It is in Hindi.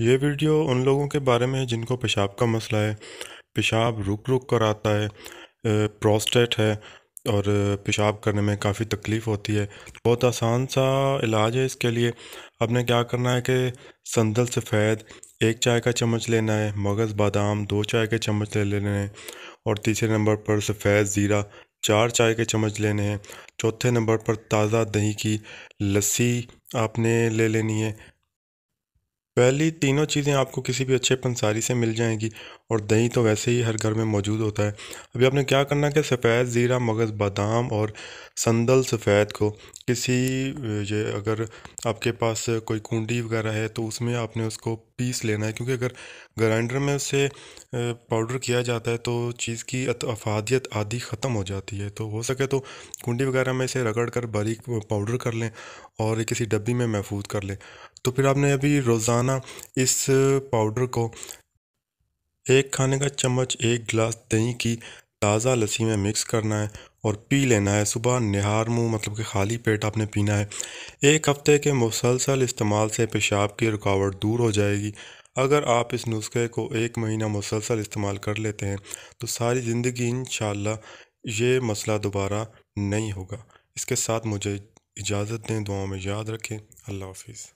ये वीडियो उन लोगों के बारे में है जिनको पेशाब का मसला है पेशाब रुक रुक कर आता है प्रोस्टेट है और पेशाब करने में काफ़ी तकलीफ़ होती है बहुत आसान सा इलाज है इसके लिए आपने क्या करना है कि संदल सफ़ेद एक चाय का चम्मच लेना है मगज़ बादाम दो चाय के चम्मच ले लेने हैं और तीसरे नंबर पर सफ़ेद ज़ीरा चार चाय के चम्मच लेने हैं चौथे नंबर पर ताज़ा दही की लस्सी आपने ले लेनी है पहली तीनों चीज़ें आपको किसी भी अच्छे पंसारी से मिल जाएंगी और दही तो वैसे ही हर घर में मौजूद होता है अभी आपने क्या करना कि सफ़ेद ज़ीरा मगज़ बादाम और संदल सफ़ेद को किसी ये अगर आपके पास कोई कुंडी वगैरह है तो उसमें आपने उसको पीस लेना है क्योंकि अगर ग्राइंडर में उसे पाउडर किया जाता है तो चीज़ की अफादियत आदि ख़त्म हो जाती है तो हो सके तो कुंडी वगैरह में इसे रगड़ कर बारीक पाउडर कर लें और किसी डब्बी में महफूज कर लें तो फिर आपने अभी रोज़ाना इस पाउडर को एक खाने का चम्मच एक गिलास दही की ताज़ा लस्सी में मिक्स करना है और पी लेना है सुबह निहार मुंह मतलब कि खाली पेट आपने पीना है एक हफ़्ते के मुसलसल इस्तेमाल से पेशाब की रुकावट दूर हो जाएगी अगर आप इस नुस्खे को एक महीना मुसलसल इस्तेमाल कर लेते हैं तो सारी ज़िंदगी इन ये मसला दोबारा नहीं होगा इसके साथ मुझे इजाज़त दें दुआओं में याद रखें अल्लाह हाफिज़